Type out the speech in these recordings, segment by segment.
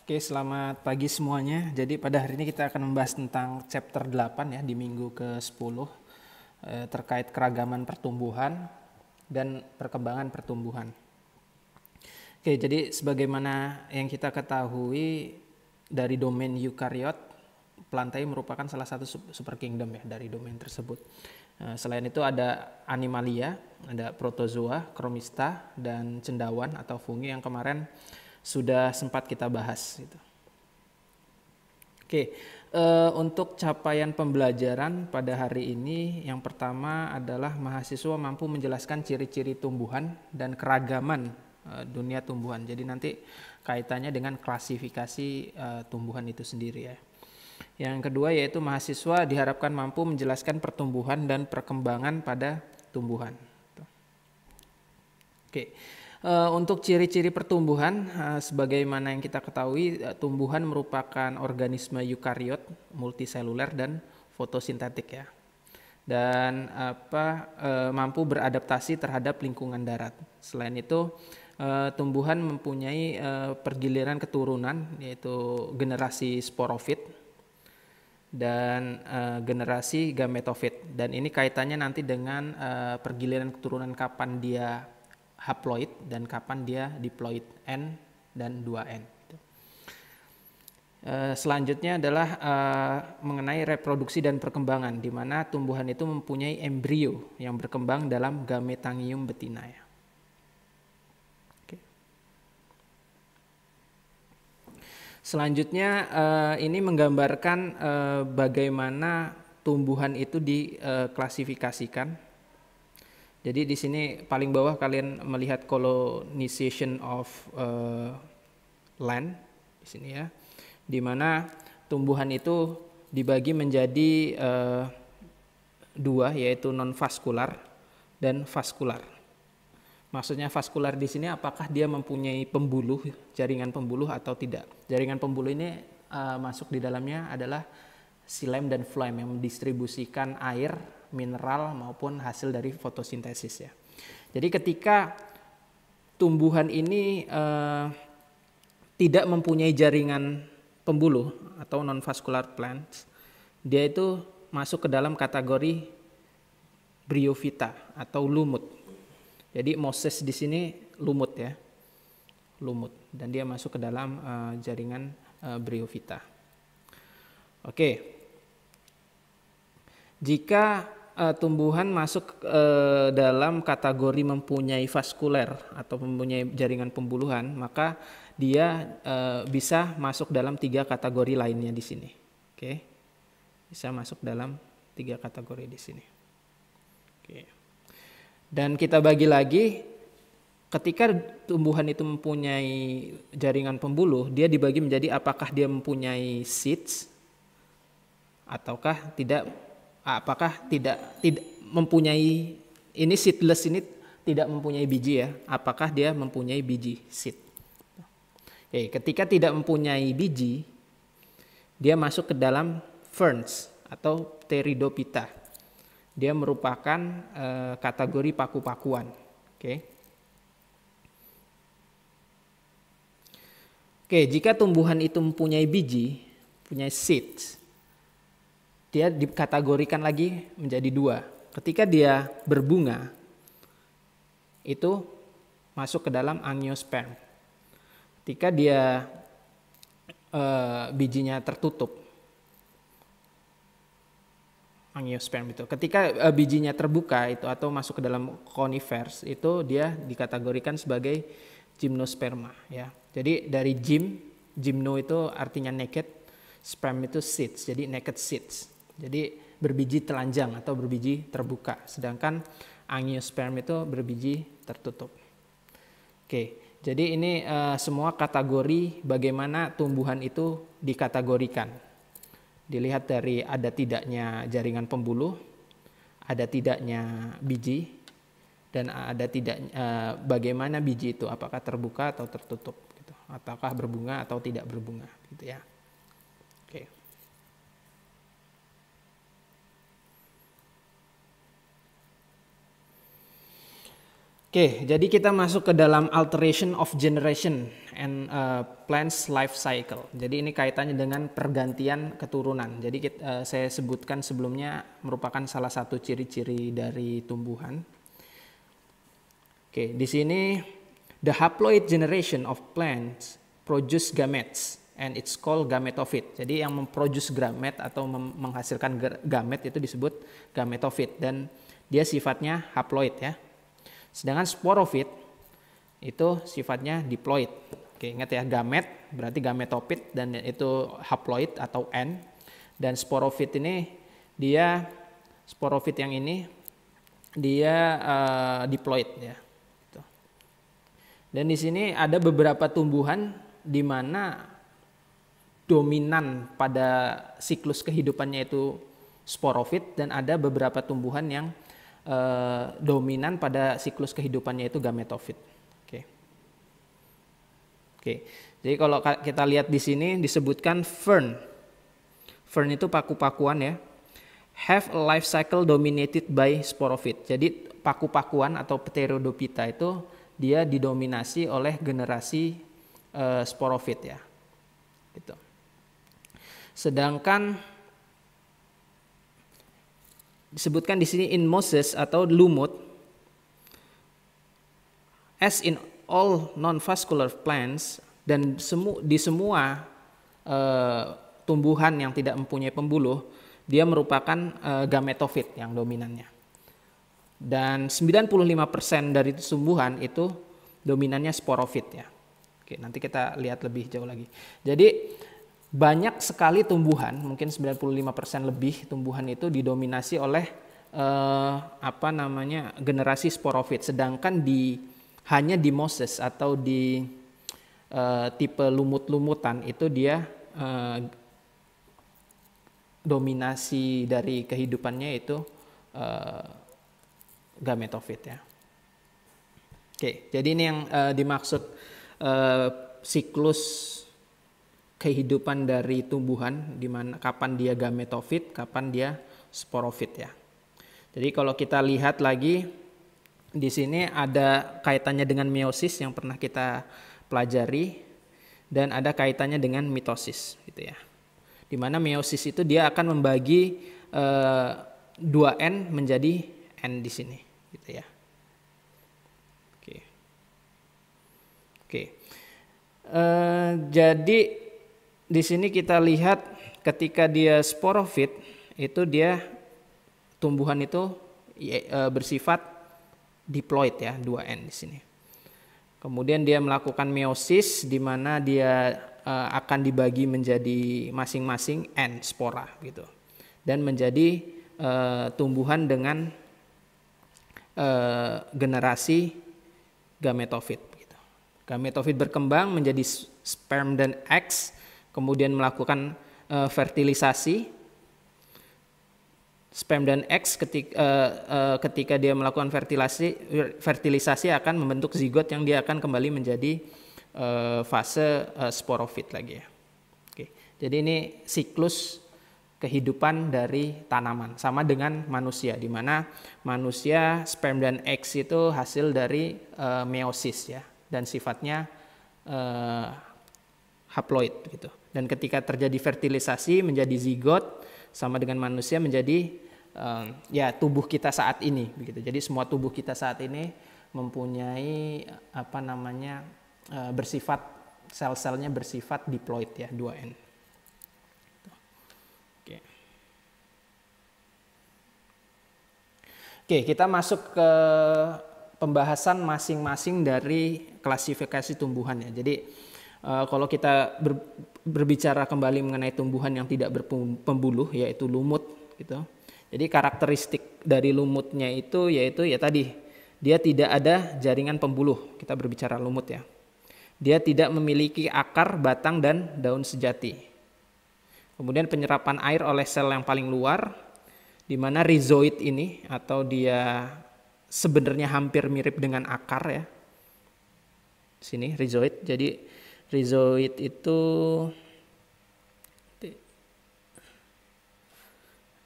Oke, selamat pagi semuanya. Jadi pada hari ini kita akan membahas tentang chapter 8 ya di minggu ke-10 eh, terkait keragaman pertumbuhan dan perkembangan pertumbuhan. Oke, jadi sebagaimana yang kita ketahui dari domain eukariot, plantae merupakan salah satu super kingdom ya dari domain tersebut. Eh, selain itu ada animalia, ada protozoa, kromista, dan cendawan atau fungi yang kemarin sudah sempat kita bahas gitu. Oke, uh, untuk capaian pembelajaran pada hari ini yang pertama adalah mahasiswa mampu menjelaskan ciri-ciri tumbuhan dan keragaman uh, dunia tumbuhan. Jadi nanti kaitannya dengan klasifikasi uh, tumbuhan itu sendiri ya. Yang kedua yaitu mahasiswa diharapkan mampu menjelaskan pertumbuhan dan perkembangan pada tumbuhan. Gitu. Oke. Okay. Eh, untuk ciri-ciri pertumbuhan, eh, sebagaimana yang kita ketahui, eh, tumbuhan merupakan organisme eukariot, multiseluler dan fotosintetik ya. Dan apa mampu beradaptasi terhadap lingkungan darat. Selain itu, tumbuhan mempunyai pergiliran keturunan yaitu generasi sporofit dan generasi gametofit. Dan ini kaitannya nanti dengan pergiliran keturunan kapan dia haploid dan kapan dia diploid n dan 2n. Gitu. Eh, selanjutnya adalah eh, mengenai reproduksi dan perkembangan, di mana tumbuhan itu mempunyai embrio yang berkembang dalam gametangium betina. Ya. Selanjutnya eh, ini menggambarkan bagaimana tumbuhan itu diklasifikasikan jadi di sini paling bawah kalian melihat colonization of uh, land di sini ya, di mana tumbuhan itu dibagi menjadi uh, dua yaitu non vaskular dan vaskular. Maksudnya vaskular di sini apakah dia mempunyai pembuluh jaringan pembuluh atau tidak? Jaringan pembuluh ini uh, masuk di dalamnya adalah silem dan phloem yang mendistribusikan air mineral maupun hasil dari fotosintesis ya. Jadi ketika tumbuhan ini eh, tidak mempunyai jaringan pembuluh atau non-vascular plants, dia itu masuk ke dalam kategori bryophyta atau lumut. Jadi Moses di sini lumut ya, lumut dan dia masuk ke dalam eh, jaringan eh, bryophyta. Oke, jika uh, tumbuhan masuk uh, dalam kategori mempunyai vaskuler atau mempunyai jaringan pembuluhan, maka dia uh, bisa masuk dalam tiga kategori lainnya di sini. Oke. Okay. Bisa masuk dalam tiga kategori di sini. Oke. Okay. Dan kita bagi lagi ketika tumbuhan itu mempunyai jaringan pembuluh, dia dibagi menjadi apakah dia mempunyai seeds ataukah tidak apakah tidak tidak mempunyai ini seedless ini tidak mempunyai biji ya apakah dia mempunyai biji seed Oke, ketika tidak mempunyai biji dia masuk ke dalam ferns atau teridopita. dia merupakan e, kategori paku-pakuan oke oke jika tumbuhan itu mempunyai biji punya seeds dia dikategorikan lagi menjadi dua. Ketika dia berbunga, itu masuk ke dalam angiosperm. Ketika dia e, bijinya tertutup, angiosperm itu. Ketika e, bijinya terbuka itu atau masuk ke dalam conifers itu dia dikategorikan sebagai gymnosperma ya. Jadi dari gym, gymno itu artinya naked, sperm itu seeds, jadi naked seeds. Jadi berbiji telanjang atau berbiji terbuka, sedangkan angiosperm itu berbiji tertutup. Oke, jadi ini uh, semua kategori bagaimana tumbuhan itu dikategorikan. Dilihat dari ada tidaknya jaringan pembuluh, ada tidaknya biji, dan ada tidak uh, bagaimana biji itu apakah terbuka atau tertutup, gitu, ataukah berbunga atau tidak berbunga, gitu ya. Oke, jadi kita masuk ke dalam alteration of generation and uh, plants life cycle. Jadi ini kaitannya dengan pergantian keturunan. Jadi kita, uh, saya sebutkan sebelumnya merupakan salah satu ciri-ciri dari tumbuhan. Oke, di sini the haploid generation of plants produce gametes and it's called gametophyte. Jadi yang memproduce gamet atau menghasilkan gamet itu disebut gametophyte dan dia sifatnya haploid ya. Sedangkan sporofit itu sifatnya diploid. Oke, ingat ya gamet berarti gametopit dan itu haploid atau N. Dan sporofit ini dia sporofit yang ini dia uh, diploid ya. Gitu. Dan di sini ada beberapa tumbuhan di mana dominan pada siklus kehidupannya itu sporofit dan ada beberapa tumbuhan yang Eh, dominan pada siklus kehidupannya itu gametofit. Oke. Oke. Jadi kalau kita lihat di sini disebutkan fern. Fern itu paku-pakuan ya. Have a life cycle dominated by sporophyte. Jadi paku-pakuan atau pterodopita itu dia didominasi oleh generasi uh, eh, sporofit ya. Gitu. Sedangkan disebutkan di sini in Moses atau lumut as in all non-vascular plants dan semu, di semua e, tumbuhan yang tidak mempunyai pembuluh dia merupakan e, eh, gametofit yang dominannya dan 95% dari tumbuhan itu dominannya sporofit ya. Oke, nanti kita lihat lebih jauh lagi. Jadi banyak sekali tumbuhan, mungkin 95% lebih tumbuhan itu didominasi oleh eh, apa namanya generasi sporofit, sedangkan di hanya di Moses atau di eh, tipe lumut-lumutan itu dia eh, dominasi dari kehidupannya itu eh, gametofit ya. Oke, jadi ini yang eh, dimaksud eh, siklus kehidupan dari tumbuhan di mana kapan dia gametofit, kapan dia sporofit ya. Jadi kalau kita lihat lagi di sini ada kaitannya dengan meiosis yang pernah kita pelajari dan ada kaitannya dengan mitosis gitu ya. Di mana meiosis itu dia akan membagi eh, 2N menjadi N di sini gitu ya. Oke. Oke. Eh, jadi di sini kita lihat ketika dia sporofit itu dia tumbuhan itu ya, e, bersifat diploid ya 2N di sini. Kemudian dia melakukan meiosis di mana dia e, akan dibagi menjadi masing-masing N spora gitu. Dan menjadi e, tumbuhan dengan generasi gametofit gitu. Gametofit berkembang menjadi sperm dan eggs kemudian melakukan uh, fertilisasi sperm dan X ketika, uh, eh, uh, eh, ketika dia melakukan fertilisasi fertilisasi akan membentuk zigot yang dia akan kembali menjadi uh, fase uh, sporofit lagi ya. Oke. Jadi ini siklus kehidupan dari tanaman sama dengan manusia di mana manusia sperm dan X itu hasil dari uh, meiosis ya dan sifatnya uh, haploid gitu. Dan ketika terjadi fertilisasi menjadi zigot sama dengan manusia menjadi uh, ya tubuh kita saat ini begitu. Jadi semua tubuh kita saat ini mempunyai apa namanya uh, bersifat sel-selnya bersifat diploid ya 2N. Oke. Oke, kita masuk ke pembahasan masing-masing dari klasifikasi tumbuhan ya. Jadi uh, kalau kita ber, berbicara kembali mengenai tumbuhan yang tidak berpembuluh yaitu lumut gitu. Jadi karakteristik dari lumutnya itu yaitu ya tadi dia tidak ada jaringan pembuluh. Kita berbicara lumut ya. Dia tidak memiliki akar, batang dan daun sejati. Kemudian penyerapan air oleh sel yang paling luar di mana rizoid ini atau dia sebenarnya hampir mirip dengan akar ya. Sini rizoid. Jadi Rizoid itu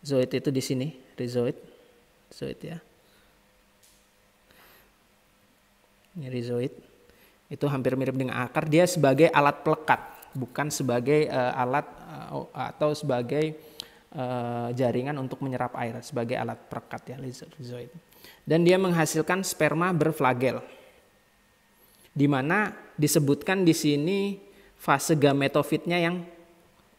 Zoid itu di sini, rizoid. Zoid ya. Ini rizoid. Itu hampir mirip dengan akar, dia sebagai alat pelekat, bukan sebagai uh, alat uh, atau sebagai uh, jaringan untuk menyerap air, sebagai alat pelekat ya rizoid. Dan dia menghasilkan sperma berflagel di mana disebutkan di sini fase gametofitnya yang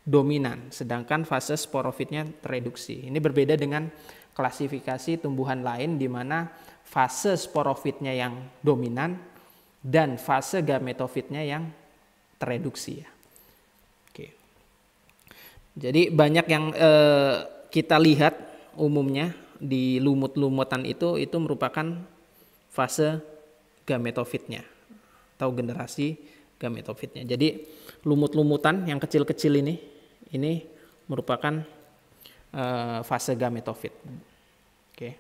dominan, sedangkan fase sporofitnya tereduksi. Ini berbeda dengan klasifikasi tumbuhan lain di mana fase sporofitnya yang dominan dan fase gametofitnya yang tereduksi Oke. Jadi banyak yang eh, kita lihat umumnya di lumut-lumutan itu itu merupakan fase gametofitnya atau generasi gametofitnya. Jadi lumut-lumutan yang kecil-kecil ini ini merupakan uh, fase gametofit. Oke. Okay.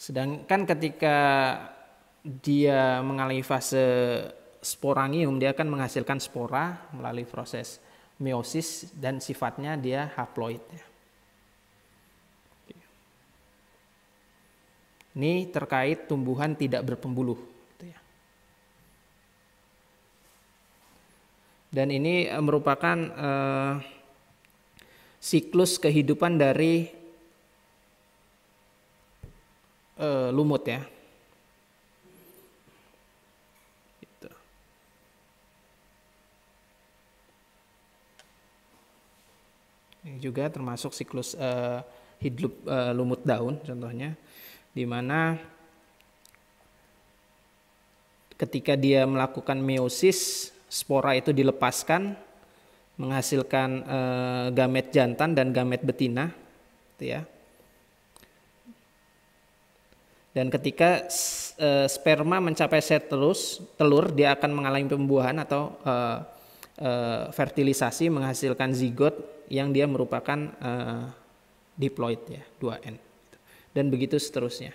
Sedangkan ketika dia mengalami fase sporangium, dia akan menghasilkan spora melalui proses meiosis dan sifatnya dia haploid. Ya. Ini terkait tumbuhan tidak berpembuluh. Gitu ya. Dan ini eh, merupakan eh, siklus kehidupan dari eh, lumut ya. Gitu. Ini juga termasuk siklus uh, hidup uh, lumut daun contohnya. Di mana ketika dia melakukan meiosis spora itu dilepaskan menghasilkan e, gamet jantan dan gamet betina gitu ya dan ketika e, sperma mencapai set telus, telur dia akan mengalami pembuahan atau e, e, fertilisasi menghasilkan zigot yang dia merupakan e, diploid ya 2N dan begitu seterusnya.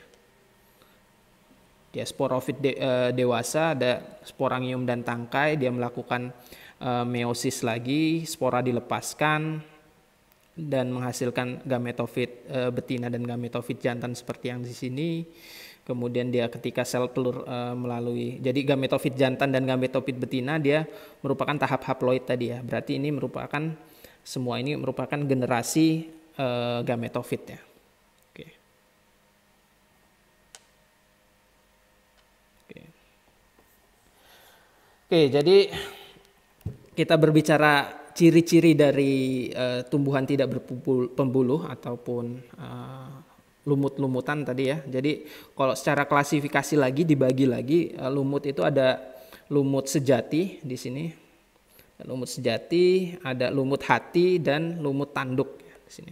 Dia sporofit de, uh, dewasa ada sporangium dan tangkai, dia melakukan uh, meiosis lagi, spora dilepaskan dan menghasilkan gametofit uh, betina dan gametofit jantan seperti yang di sini. Kemudian dia ketika sel telur melalui jadi gametofit jantan dan gametofit betina dia merupakan tahap haploid tadi ya. Berarti ini merupakan semua ini merupakan generasi gametofit ya. Oke, jadi kita berbicara ciri-ciri dari uh, tumbuhan tidak berpembuluh ataupun uh, lumut-lumutan tadi ya. Jadi kalau secara klasifikasi lagi dibagi lagi uh, lumut itu ada lumut sejati di sini. Lumut sejati, ada lumut hati dan lumut tanduk di sini.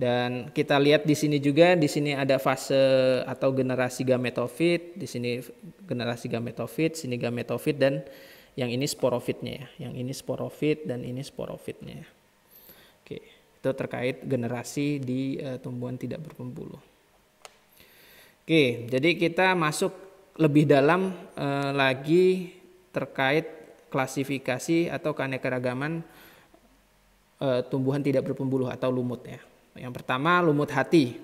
Dan kita lihat di sini juga, di sini ada fase atau generasi gametofit, di sini generasi gametofit, sini gametofit dan yang ini sporofitnya ya, yang ini sporofit dan ini sporofitnya. Ya. Oke, itu terkait generasi di uh, tumbuhan tidak berpembuluh. Oke, jadi kita masuk lebih dalam uh, lagi terkait klasifikasi atau keanekaragaman uh, tumbuhan tidak berpembuluh atau lumut ya. Yang pertama lumut hati.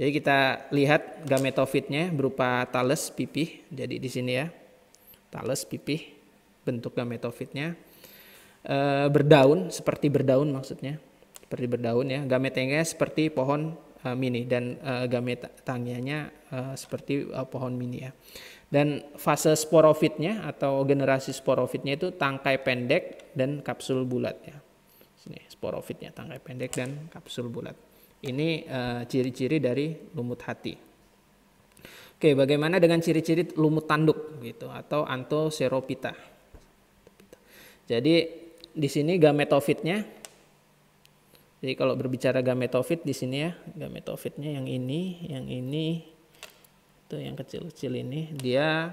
Jadi kita lihat gametofitnya berupa talus pipih. Jadi di sini ya. Talus pipih bentuk gametofitnya e, berdaun seperti berdaun maksudnya. Seperti berdaun ya. Gametengnya seperti pohon e, mini dan e, gamet tangianya e, seperti e, pohon mini ya. Dan fase sporofitnya atau generasi sporofitnya itu tangkai pendek dan kapsul bulat ya. Sini sporofitnya tangkai pendek dan kapsul bulat. Ini eh, ciri-ciri uh, dari lumut hati. Oke, bagaimana dengan ciri-ciri lumut tanduk gitu atau antoseropita? Jadi di sini gametofitnya. Jadi kalau berbicara gametofit di sini ya, gametofitnya yang ini, yang ini, itu yang kecil-kecil ini, dia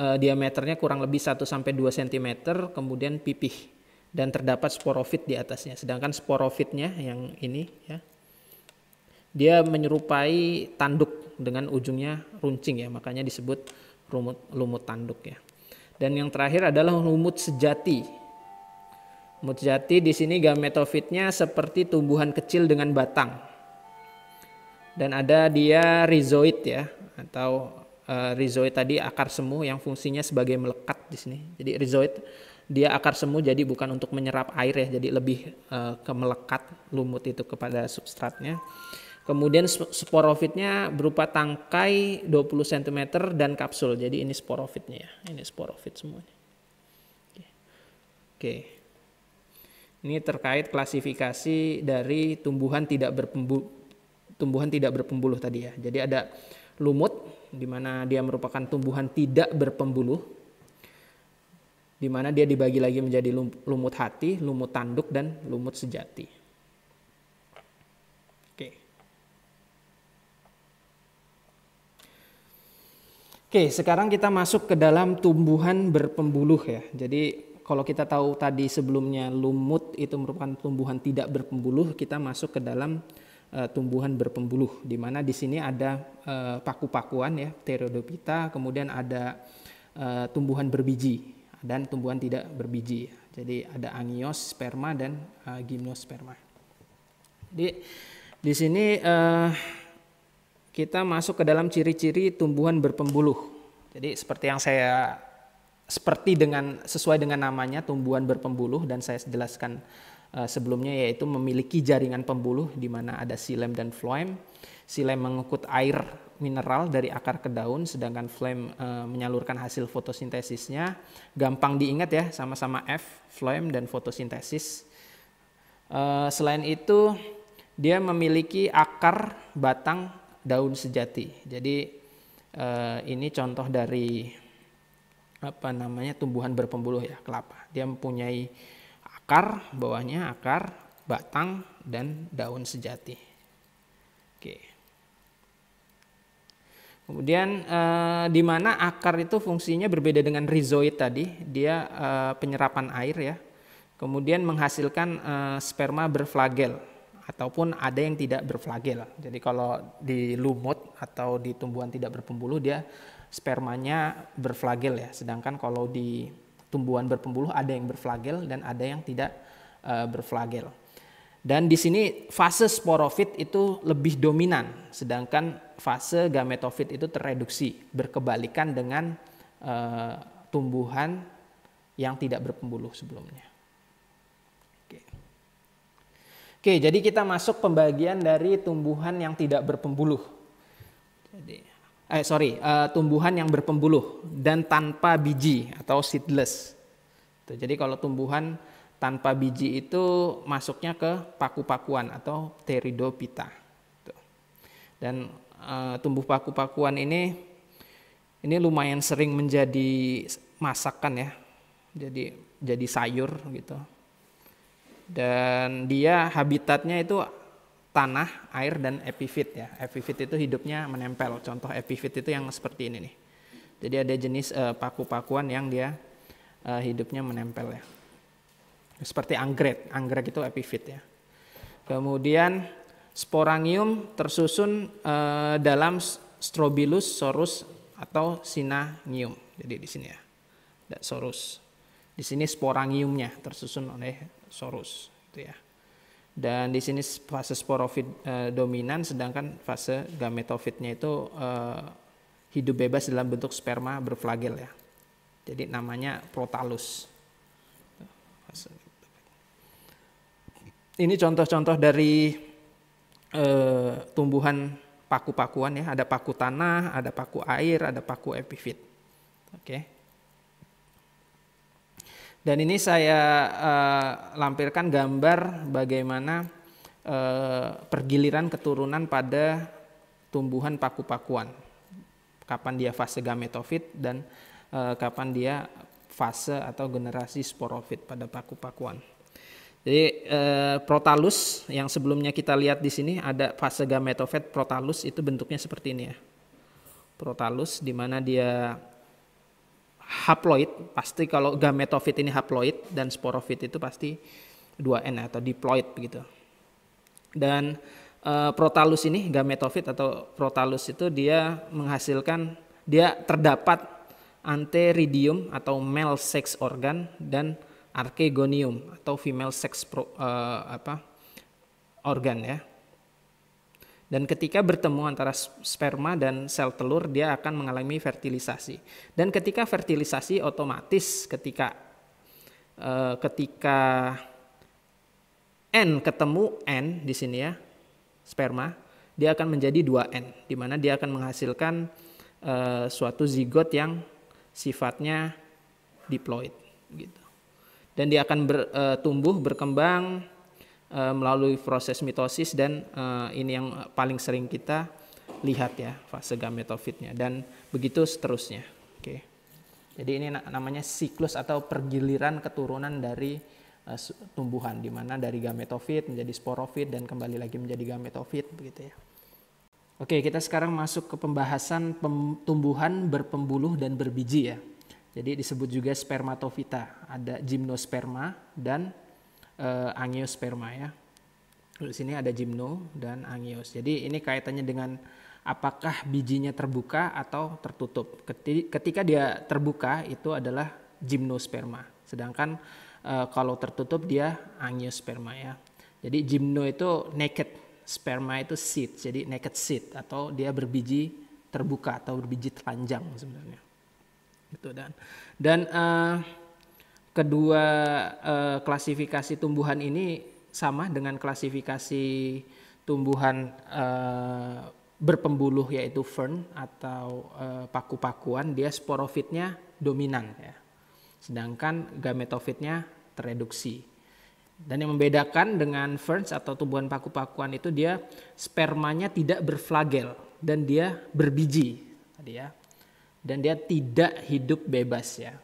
uh, diameternya kurang lebih 1 sampai 2 cm, kemudian pipih dan terdapat sporofit di atasnya. Sedangkan sporofitnya yang ini ya dia menyerupai tanduk dengan ujungnya runcing ya, makanya disebut lumut lumut tanduk ya. Dan yang terakhir adalah lumut sejati. Lumut sejati di sini gametofitnya seperti tumbuhan kecil dengan batang. Dan ada dia rizoid ya atau uh, rizoid tadi akar semu yang fungsinya sebagai melekat di sini. Jadi rizoid dia akar semu jadi bukan untuk menyerap air ya jadi lebih uh, ke melekat lumut itu kepada substratnya kemudian sporofitnya berupa tangkai 20 cm dan kapsul jadi ini sporofitnya ya ini sporofit semuanya oke okay. ini terkait klasifikasi dari tumbuhan tidak berpembuluh tumbuhan tidak berpembuluh tadi ya jadi ada lumut di mana dia merupakan tumbuhan tidak berpembuluh di mana dia dibagi lagi menjadi lumut hati, lumut tanduk, dan lumut sejati. Oke, Oke sekarang kita masuk ke dalam tumbuhan berpembuluh ya. Jadi kalau kita tahu tadi sebelumnya lumut itu merupakan tumbuhan tidak berpembuluh, kita masuk ke dalam eh, tumbuhan berpembuluh, di mana di sini ada eh, paku-pakuan ya, pterodopita, kemudian ada eh, tumbuhan berbiji dan tumbuhan tidak berbiji. Jadi ada angiosperma dan uh, gimnosperma. Di di sini uh, kita masuk ke dalam ciri-ciri tumbuhan berpembuluh. Jadi seperti yang saya seperti dengan sesuai dengan namanya tumbuhan berpembuluh dan saya jelaskan uh, sebelumnya yaitu memiliki jaringan pembuluh di mana ada silem dan floem. Silem mengukut air mineral dari akar ke daun, sedangkan flame e, menyalurkan hasil fotosintesisnya. Gampang diingat ya, sama-sama F, flame dan fotosintesis. E, selain itu, dia memiliki akar batang daun sejati. Jadi e, ini contoh dari apa namanya tumbuhan berpembuluh ya kelapa. Dia mempunyai akar, bawahnya akar, batang dan daun sejati. Oke. Okay. Kemudian eh, di mana akar itu fungsinya berbeda dengan rizoid tadi, dia eh, penyerapan air ya. Kemudian menghasilkan eh, sperma berflagel ataupun ada yang tidak berflagel. Jadi kalau di lumut atau di tumbuhan tidak berpembuluh dia spermanya berflagel ya. Sedangkan kalau di tumbuhan berpembuluh ada yang berflagel dan ada yang tidak eh, berflagel. Dan di sini fase sporofit itu lebih dominan, sedangkan fase gametofit itu tereduksi, berkebalikan dengan e, tumbuhan yang tidak berpembuluh sebelumnya. Oke. Oke, jadi kita masuk pembagian dari tumbuhan yang tidak berpembuluh. Jadi, eh sorry, e, tumbuhan yang berpembuluh dan tanpa biji atau seedless. Jadi kalau tumbuhan tanpa biji itu masuknya ke paku-pakuan atau teridopita. Dan e, tumbuh paku-pakuan ini ini lumayan sering menjadi masakan ya. Jadi jadi sayur gitu. Dan dia habitatnya itu tanah, air dan epifit ya. Epifit itu hidupnya menempel. Contoh epifit itu yang seperti ini nih. Jadi ada jenis e, paku-pakuan yang dia e, hidupnya menempel ya. Seperti anggrek, anggrek itu epifit ya. Kemudian sporangium tersusun eh, dalam Strobilus sorus atau sinangium. Jadi di sini ya. Tidak sorus. Di sini sporangiumnya tersusun oleh sorus itu ya. Dan di sini fase sporofit eh, dominan sedangkan fase gametofitnya itu eh, hidup bebas dalam bentuk sperma berflagel ya. Jadi namanya protalus. Fase ini contoh-contoh dari e, tumbuhan paku-pakuan ya. Ada paku tanah, ada paku air, ada paku epifit. Oke. Dan ini saya uh, lampirkan gambar bagaimana uh, pergiliran keturunan pada tumbuhan paku-pakuan. Kapan dia fase gametofit dan uh, kapan dia fase atau generasi sporofit pada paku-pakuan. Jadi eh, protalus yang sebelumnya kita lihat di sini ada fase gametofit protalus itu bentuknya seperti ini ya. Protalus di mana dia haploid, pasti kalau gametofit ini haploid dan sporofit itu pasti 2N ya, atau diploid begitu. Dan e, protalus ini gametofit atau protalus itu dia menghasilkan dia terdapat anteridium atau male sex organ dan archegonium atau female sex pro, uh, apa organ ya. Dan ketika bertemu antara sperma dan sel telur dia akan mengalami fertilisasi. Dan ketika fertilisasi otomatis ketika uh, ketika n ketemu n di sini ya sperma dia akan menjadi 2n di mana dia akan menghasilkan uh, suatu zigot yang sifatnya diploid gitu dan dia akan ber, e, tumbuh berkembang e, melalui proses mitosis dan e, ini yang paling sering kita lihat ya fase gametofitnya dan begitu seterusnya. Oke. Jadi ini namanya siklus atau pergiliran keturunan dari e, tumbuhan di mana dari gametofit menjadi sporofit dan kembali lagi menjadi gametofit begitu ya. Oke, kita sekarang masuk ke pembahasan pem tumbuhan berpembuluh dan berbiji ya. Jadi disebut juga spermatofita, ada gymnosperma dan e, angiosperma ya. Di sini ada gymno dan angios. Jadi ini kaitannya dengan apakah bijinya terbuka atau tertutup. Ketika dia terbuka itu adalah gymnosperma. Sedangkan e, kalau tertutup dia angiosperma ya. Jadi gymno itu naked, sperma itu seed, jadi naked seed atau dia berbiji terbuka atau berbiji telanjang sebenarnya gitu dan dan uh, kedua uh, klasifikasi tumbuhan ini sama dengan klasifikasi tumbuhan uh, berpembuluh yaitu fern atau uh, paku-pakuan dia sporofitnya dominan ya sedangkan gametofitnya tereduksi dan yang membedakan dengan ferns atau tumbuhan paku-pakuan itu dia spermanya tidak berflagel dan dia berbiji tadi ya dan dia tidak hidup bebas ya.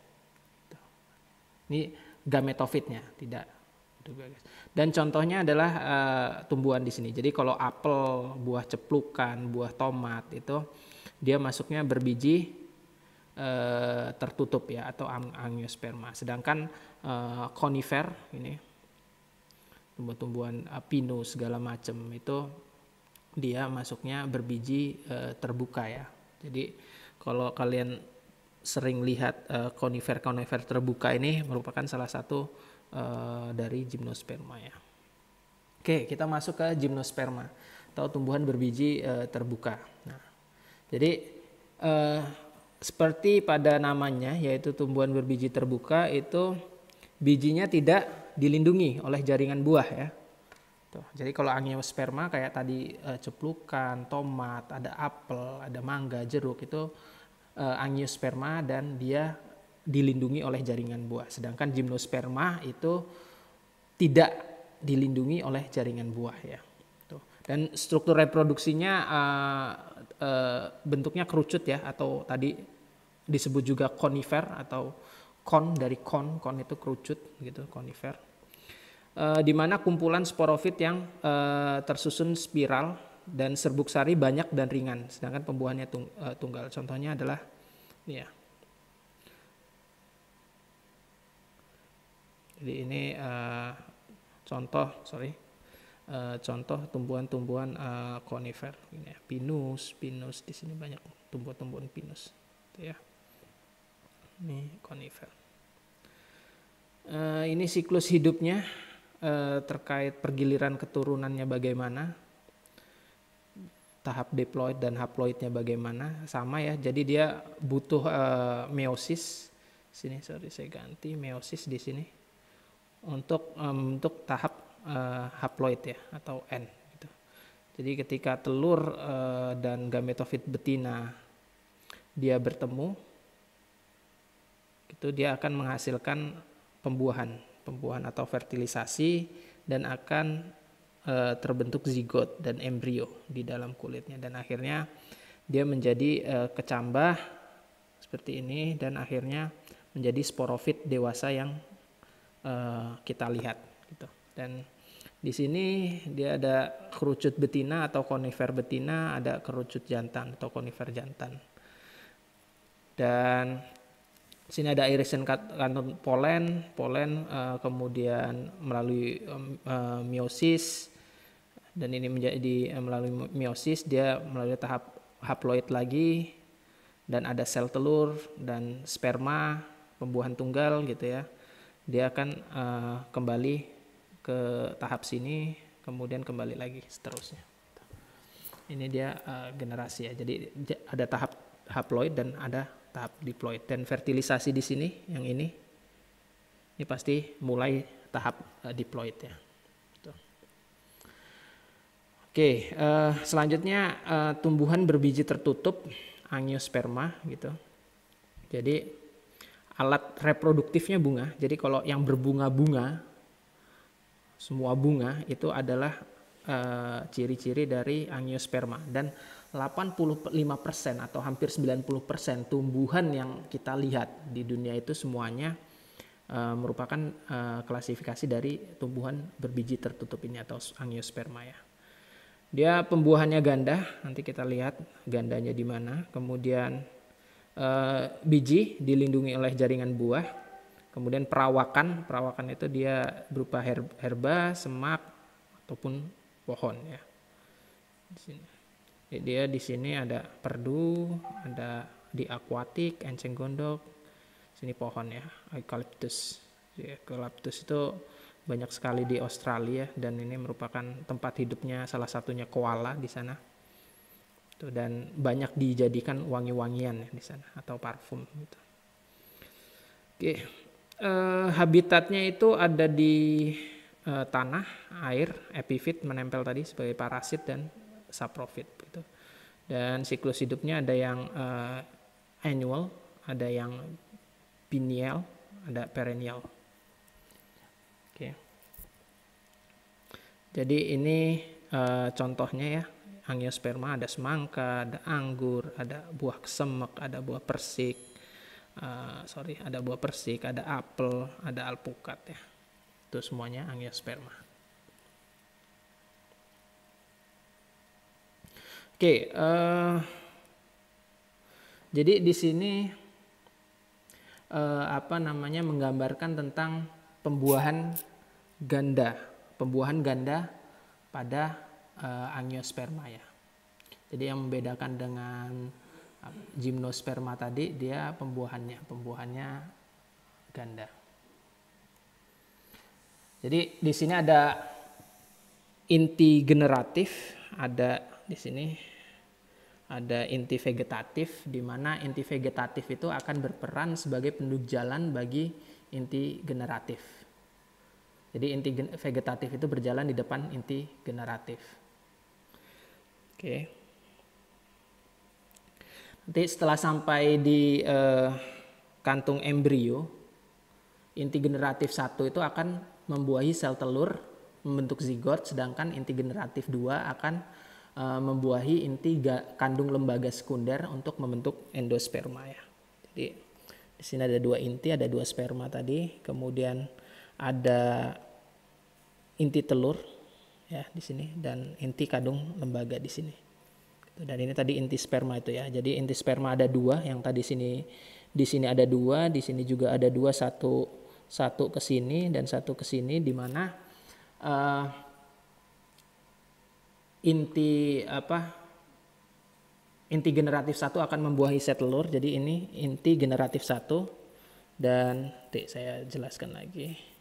Gitu. Ini gametofitnya tidak Dan contohnya adalah uh, tumbuhan di sini. Jadi kalau apel, buah ceplukan, buah tomat itu dia masuknya berbiji uh, tertutup ya atau angiosperma. Sedangkan uh, eh, konifer ini tumbuh-tumbuhan pinus segala macam itu dia masuknya berbiji uh, terbuka ya. Jadi kalau kalian sering lihat eh, konifer-konifer uh, terbuka ini merupakan salah satu uh, dari gymnosperma ya. Oke, kita masuk ke gymnosperma atau tumbuhan berbiji uh, terbuka. Nah, jadi uh, seperti pada namanya yaitu tumbuhan berbiji terbuka itu bijinya tidak dilindungi oleh jaringan buah ya. Tuh, jadi kalau angiosperma kayak tadi uh, ceplukan, tomat, ada apel, ada mangga, jeruk itu uh, angiosperma dan dia dilindungi oleh jaringan buah. Sedangkan gymnosperma itu tidak dilindungi oleh jaringan buah ya. Tuh. Dan struktur reproduksinya uh, uh, bentuknya kerucut ya atau tadi disebut juga konifer atau kon dari kon, kon itu kerucut gitu, konifer. Uh, dimana kumpulan sporofit yang uh, tersusun spiral dan serbuk sari banyak dan ringan, sedangkan pembuahannya tung, uh, tunggal. Contohnya adalah ini ya. Jadi ini uh, contoh, sorry, uh, contoh tumbuhan-tumbuhan uh, konifer, ini ya, pinus, pinus di sini banyak tumbuh-tumbuhan pinus, gitu ya. Ini konifer. Uh, ini siklus hidupnya terkait pergiliran keturunannya bagaimana tahap diploid dan haploidnya bagaimana sama ya jadi dia butuh uh, meiosis sini sorry saya ganti meiosis di sini untuk um, eh, untuk tahap uh, haploid ya atau N gitu. jadi ketika telur uh, dan gametofit betina dia bertemu itu dia akan menghasilkan pembuahan pembuahan atau fertilisasi dan akan Eh, terbentuk zigot dan embrio di dalam kulitnya dan akhirnya dia menjadi uh, kecambah seperti ini dan akhirnya menjadi sporofit dewasa yang uh, kita lihat gitu. Dan di sini dia ada kerucut betina atau konifer betina, ada kerucut jantan atau konifer jantan. Dan sini ada irisan kantung polen, polen kemudian melalui meiosis miosis dan ini menjadi eh, melalui meiosis dia melalui tahap haploid lagi dan ada sel telur dan sperma pembuahan tunggal gitu ya dia akan uh, kembali ke tahap sini kemudian kembali lagi seterusnya ini dia uh, generasi ya jadi ada tahap haploid dan ada tahap diploid dan fertilisasi di sini yang ini ini pasti mulai tahap uh, diploid ya Oke, uh, selanjutnya uh, tumbuhan berbiji tertutup angiosperma gitu. Jadi alat reproduktifnya bunga. Jadi kalau yang berbunga-bunga semua bunga itu adalah eh, ciri-ciri uh, dari angiosperma dan 85% atau hampir 90% tumbuhan yang kita lihat di dunia itu semuanya uh, merupakan uh, klasifikasi dari tumbuhan berbiji tertutup ini atau angiosperma ya. Dia pembuahannya ganda, nanti kita lihat gandanya di mana. Kemudian eh, biji dilindungi oleh jaringan buah. Kemudian perawakan, perawakan itu dia berupa herba, semak ataupun pohon ya. Di sini. Jadi dia di sini ada perdu, ada di akuatik, enceng gondok, sini pohon ya, eucalyptus eucalyptus itu banyak sekali di Australia dan ini merupakan tempat hidupnya salah satunya koala di sana. Tuh, dan banyak dijadikan wangi-wangian ya di sana atau parfum gitu. Oke, eh, habitatnya itu ada di eh, tanah, air, epifit menempel tadi sebagai parasit dan saprofit gitu. Dan siklus hidupnya ada yang eh, annual, ada yang biennial, ada perennial Jadi ini uh, contohnya ya, angiosperma ada semangka, ada anggur, ada buah kesemek, ada buah persik, uh, sorry, ada buah persik, ada apel, ada alpukat ya. Itu semuanya angiosperma. Oke, okay, eh, jadi di sini uh, apa namanya menggambarkan tentang pembuahan ganda pembuahan ganda pada uh, angiosperma ya. Jadi yang membedakan dengan eh, gymnosperma tadi dia pembuahannya, pembuahannya ganda. Jadi di sini ada inti generatif, ada di sini ada inti vegetatif di mana inti vegetatif itu akan berperan sebagai penduduk jalan bagi inti generatif. Jadi inti vegetatif itu berjalan di depan inti generatif. Oke. Nanti setelah sampai di eh, kantung embrio, inti generatif satu itu akan membuahi sel telur membentuk zigot, sedangkan inti generatif dua akan uh, membuahi inti kandung lembaga sekunder untuk membentuk endosperma ya. Jadi di sini ada dua inti, ada dua sperma tadi, kemudian ada inti telur ya di sini dan inti kadung lembaga di sini. Gitu. Dan ini tadi inti sperma itu ya. Jadi inti sperma ada dua, yang tadi sini di sini ada dua, di sini juga ada dua, satu satu ke sini dan satu ke sini, di mana uh, inti apa inti generatif satu akan membuahi set telur. Jadi ini inti generatif satu dan saya jelaskan lagi.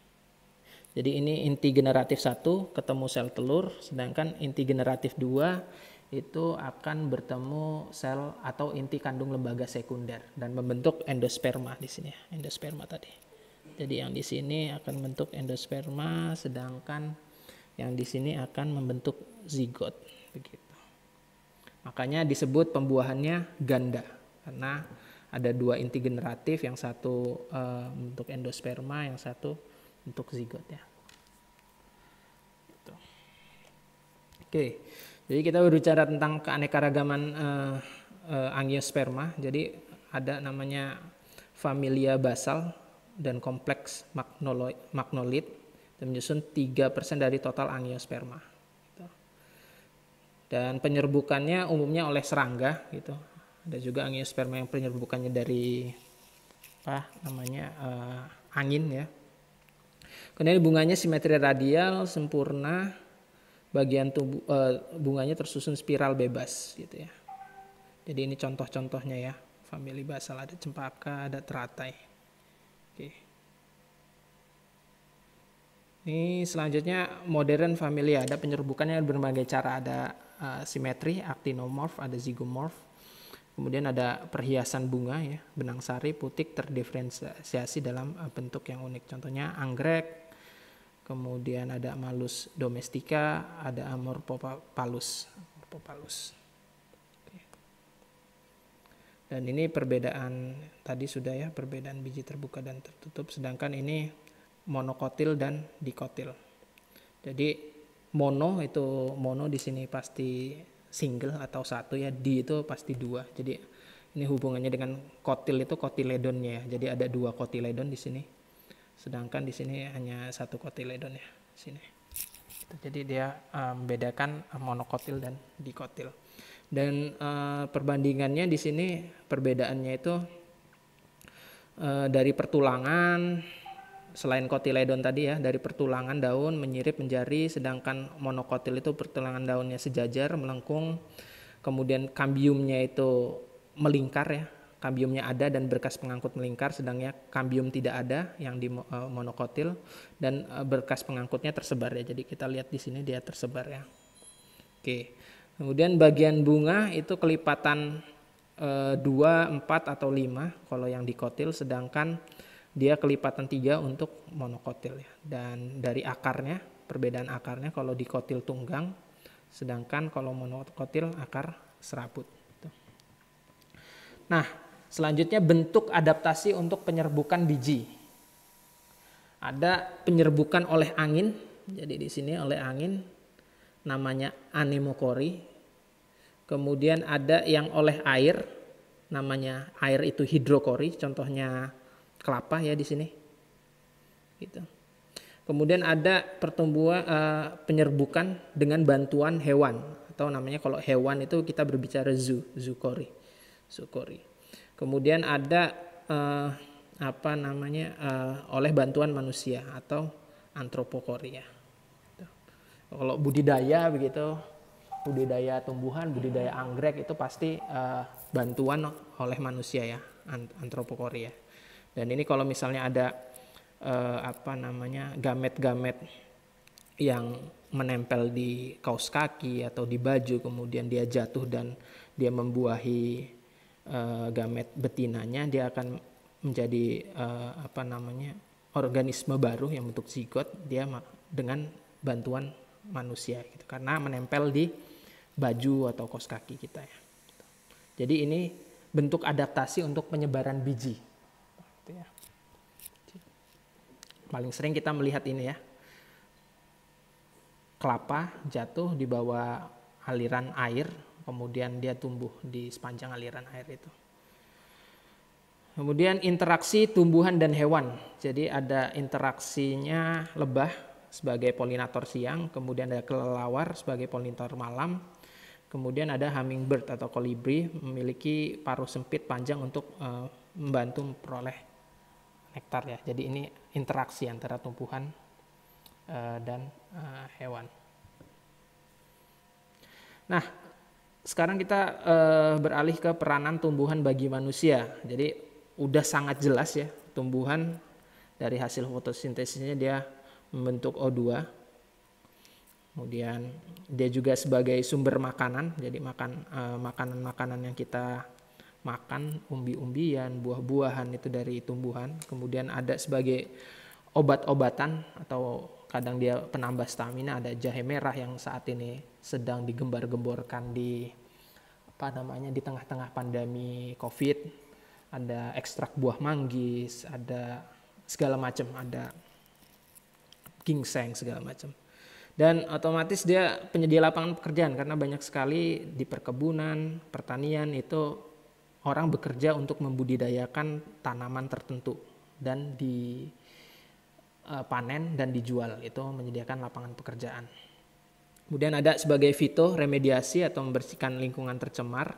Jadi ini inti generatif satu ketemu sel telur, sedangkan inti generatif dua itu akan bertemu sel atau inti kandung lembaga sekunder dan membentuk endosperma di sini, ya, endosperma tadi. Jadi yang di sini akan membentuk endosperma, sedangkan yang di sini akan membentuk zigot, begitu. Makanya disebut pembuahannya ganda karena ada dua inti generatif, yang satu uh, eh, untuk endosperma, yang satu untuk zigot ya gitu. Oke, jadi kita berbicara tentang keanekaragaman uh, uh, angiosperma. Jadi ada namanya familia basal dan kompleks magnolit dan menyusun 3% dari total angiosperma. Gitu. Dan penyerbukannya umumnya oleh serangga gitu. Ada juga angiosperma yang penyerbukannya dari apa namanya uh, angin ya Kemudian bunganya simetri radial sempurna, bagian tubuh uh, bunganya tersusun spiral bebas gitu ya. Jadi ini contoh-contohnya ya. Famili basal ada cempaka, ada teratai. Oke. Ini selanjutnya modern family ada penyerbukannya berbagai cara ada uh, simetri, actinomorph, ada zygomorph. Kemudian ada perhiasan bunga ya, benang sari, putik terdiferensiasi dalam eh, bentuk yang unik. Contohnya anggrek, kemudian ada Malus domestika, ada Amor palus. Popalus. Dan ini perbedaan tadi sudah ya, perbedaan biji terbuka dan tertutup, sedangkan ini monokotil dan dikotil. Jadi mono itu mono di sini pasti single atau satu ya, di itu pasti dua. Jadi ini hubungannya dengan kotil itu kotiledonnya ya. Jadi ada dua kotiledon di sini sedangkan di sini hanya satu kotiledon ya sini gitu. jadi dia eh, membedakan membedakan eh, monokotil dan dikotil dan uh, perbandingannya di sini perbedaannya itu uh, dari pertulangan selain kotiledon tadi ya dari pertulangan daun menyirip menjari sedangkan monokotil itu pertulangan daunnya sejajar melengkung kemudian kambiumnya itu melingkar ya kambiumnya ada dan berkas pengangkut melingkar, sedangnya kambium tidak ada yang di eh, monokotil dan eh, berkas pengangkutnya tersebar ya. Jadi kita lihat di sini dia tersebar ya. Oke. Kemudian bagian bunga itu kelipatan e, 2, 4 atau 5 kalau yang dikotil sedangkan dia kelipatan 3 untuk monokotil ya. Dan dari akarnya, perbedaan akarnya kalau dikotil tunggang sedangkan kalau monokotil akar serabut. Nah, Selanjutnya bentuk adaptasi untuk penyerbukan biji. Ada penyerbukan oleh angin, jadi di sini oleh angin namanya anemokori. Kemudian ada yang oleh air, namanya air itu hidrokori, contohnya kelapa ya di sini. Gitu. Kemudian ada pertumbuhan e, penyerbukan dengan bantuan hewan atau namanya kalau hewan itu kita berbicara zoo, zookori. Zookori. Kemudian ada eh, apa namanya eh, oleh bantuan manusia atau antropokoria. Kalau budidaya begitu, budidaya tumbuhan, budidaya anggrek itu pasti eh, bantuan oleh manusia ya, antropokoria. Dan ini kalau misalnya ada eh, apa namanya gamet-gamet yang menempel di kaos kaki atau di baju kemudian dia jatuh dan dia membuahi uh, gamet betinanya dia akan menjadi uh, apa namanya organisme baru yang bentuk zigot dia dengan bantuan manusia gitu karena menempel di baju atau kos kaki kita ya. Jadi ini bentuk adaptasi untuk penyebaran biji. Gitu ya. Paling sering kita melihat ini ya. Kelapa jatuh di bawah aliran air kemudian dia tumbuh di sepanjang aliran air itu. Kemudian interaksi tumbuhan dan hewan. Jadi ada interaksinya lebah sebagai polinator siang, kemudian ada kelelawar sebagai polinator malam, kemudian ada hummingbird atau kolibri memiliki paruh sempit panjang untuk uh, membantu memperoleh nektar ya. Jadi ini interaksi antara tumbuhan uh, dan uh, hewan. Nah, sekarang kita uh, beralih ke peranan tumbuhan bagi manusia. Jadi udah sangat jelas ya tumbuhan dari hasil fotosintesisnya dia membentuk O2. Kemudian dia juga sebagai sumber makanan. Jadi makan eh, makanan-makanan uh, yang kita makan, umbi-umbian, buah-buahan itu dari tumbuhan. Kemudian ada sebagai obat-obatan atau kadang dia penambah stamina ada jahe merah yang saat ini sedang digembar-gemborkan di apa namanya di tengah-tengah pandemi COVID. Ada ekstrak buah manggis, ada segala macam, ada ginseng segala macam. Dan otomatis dia penyedia lapangan pekerjaan karena banyak sekali di perkebunan, pertanian itu orang bekerja untuk membudidayakan tanaman tertentu dan di eh, panen dan dijual itu menyediakan lapangan pekerjaan. Kemudian ada sebagai fito remediasi atau membersihkan lingkungan tercemar.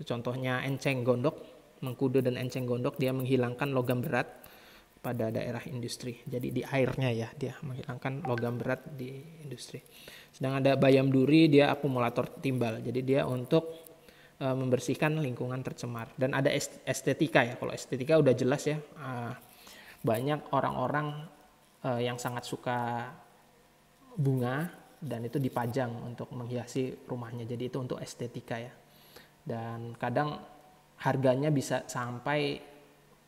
Contohnya enceng gondok, mengkudu dan enceng gondok dia menghilangkan logam berat pada daerah industri. Jadi di airnya ya dia menghilangkan logam berat di industri. Sedang ada bayam duri dia akumulator timbal. Jadi dia untuk e, membersihkan lingkungan tercemar dan ada estetika ya kalau estetika udah jelas ya e, banyak orang-orang e, yang sangat suka bunga dan itu dipajang untuk menghiasi rumahnya. Jadi itu untuk estetika ya. Dan kadang harganya bisa sampai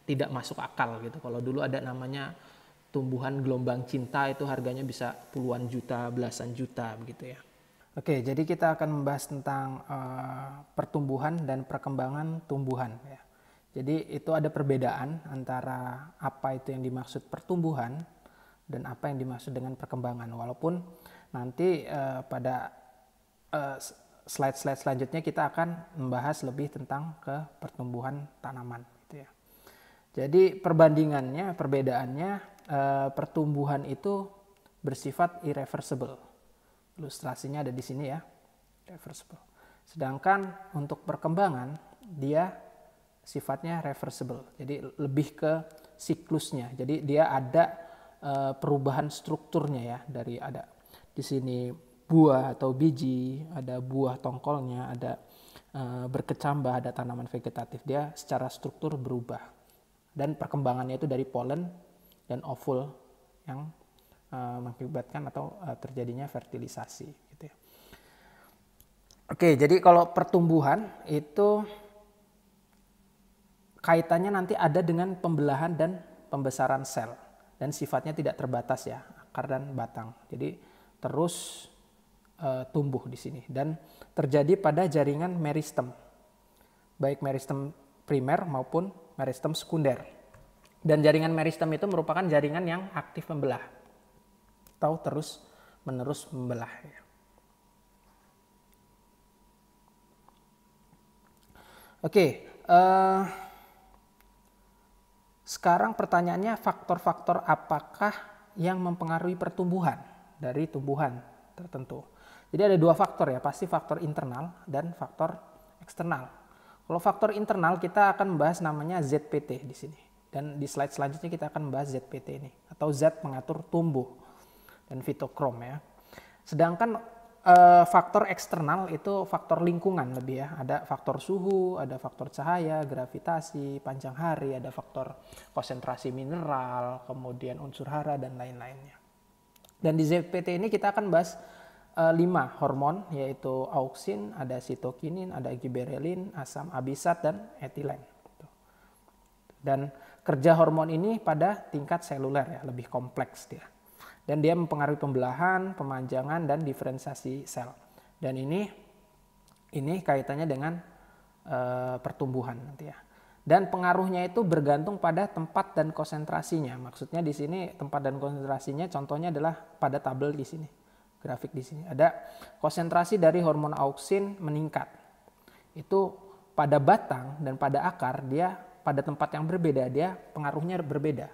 tidak masuk akal gitu. Kalau dulu ada namanya tumbuhan gelombang cinta itu harganya bisa puluhan juta, belasan juta begitu ya. Oke, jadi kita akan membahas tentang uh, pertumbuhan dan perkembangan tumbuhan ya. Jadi itu ada perbedaan antara apa itu yang dimaksud pertumbuhan dan apa yang dimaksud dengan perkembangan. Walaupun nanti uh, pada eh, slide slide-slide selanjutnya kita akan membahas lebih tentang ke pertumbuhan tanaman gitu ya. Jadi perbandingannya, perbedaannya uh, pertumbuhan itu bersifat irreversible. Ilustrasinya ada di sini ya. Reversible. Sedangkan untuk perkembangan dia sifatnya reversible. Jadi lebih ke siklusnya. Jadi dia ada perubahan strukturnya ya dari ada di sini buah atau biji, ada buah tongkolnya, ada uh, berkecambah, ada tanaman vegetatif. Dia secara struktur berubah. Dan perkembangannya itu dari polen dan ovul yang uh, mengakibatkan atau uh, terjadinya fertilisasi gitu ya. Oke, jadi kalau pertumbuhan itu kaitannya nanti ada dengan pembelahan dan pembesaran sel dan sifatnya tidak terbatas ya, akar dan batang. Jadi terus uh, tumbuh di sini dan terjadi pada jaringan meristem, baik meristem primer maupun meristem sekunder. Dan jaringan meristem itu merupakan jaringan yang aktif membelah atau terus menerus membelah. Ya. Oke, uh, sekarang pertanyaannya faktor-faktor apakah yang mempengaruhi pertumbuhan? dari tumbuhan tertentu. Jadi ada dua faktor ya, pasti faktor internal dan faktor eksternal. Kalau faktor internal kita akan membahas namanya ZPT di sini. Dan di slide selanjutnya kita akan membahas ZPT ini atau Z pengatur tumbuh dan fitokrom ya. Sedangkan eh, faktor eksternal itu faktor lingkungan lebih ya. Ada faktor suhu, ada faktor cahaya, gravitasi, panjang hari, ada faktor konsentrasi mineral, kemudian unsur hara dan lain-lainnya. Dan di ZPT ini kita akan bahas uh, lima hormon yaitu auksin, ada sitokinin, ada giberelin, asam abisat dan etilen. Gitu. Dan kerja hormon ini pada tingkat seluler ya, lebih kompleks dia. Dan dia mempengaruhi pembelahan, pemanjangan dan diferensiasi sel. Dan ini ini kaitannya dengan uh, pertumbuhan nanti ya dan pengaruhnya itu bergantung pada tempat dan konsentrasinya. Maksudnya di sini tempat dan konsentrasinya contohnya adalah pada tabel di sini. Grafik di sini ada konsentrasi dari hormon auksin meningkat. Itu pada batang dan pada akar dia pada tempat yang berbeda dia pengaruhnya berbeda.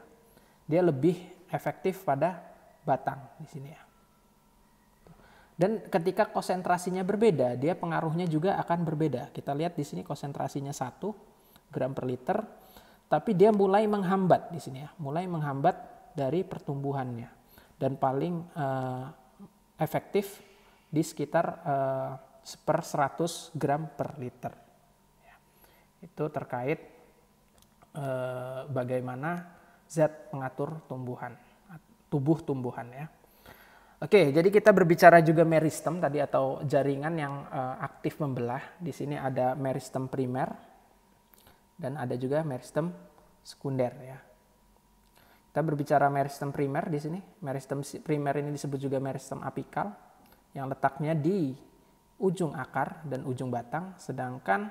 Dia lebih efektif pada batang di sini ya. Dan ketika konsentrasinya berbeda, dia pengaruhnya juga akan berbeda. Kita lihat di sini konsentrasinya satu, gram per liter, tapi dia mulai menghambat di sini ya, mulai menghambat dari pertumbuhannya dan paling uh, efektif di sekitar uh, per 100 gram per liter. Ya. Itu terkait uh, bagaimana zat mengatur tumbuhan, tubuh tumbuhan ya. Oke, jadi kita berbicara juga meristem tadi atau jaringan yang uh, aktif membelah. Di sini ada meristem primer, dan ada juga meristem sekunder ya. Kita berbicara meristem primer di sini. Meristem primer ini disebut juga meristem apikal yang letaknya di ujung akar dan ujung batang, sedangkan